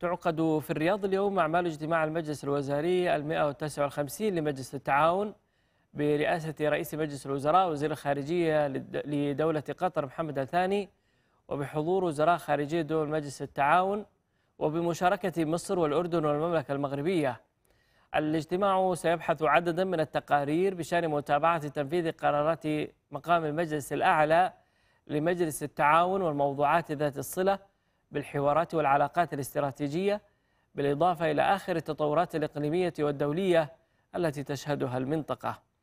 تعقد في الرياض اليوم أعمال اجتماع المجلس الوزاري المائة وتسعة وخمسين لمجلس التعاون برئاسة رئيس مجلس الوزراء وزير الخارجية لدولة قطر محمد الثاني وبحضور وزراء خارجية دول مجلس التعاون وبمشاركة مصر والأردن والمملكة المغربية الاجتماع سيبحث عددا من التقارير بشأن متابعة تنفيذ قرارات مقام المجلس الأعلى لمجلس التعاون والموضوعات ذات الصلة بالحوارات والعلاقات الاستراتيجية بالإضافة إلى آخر التطورات الإقليمية والدولية التي تشهدها المنطقة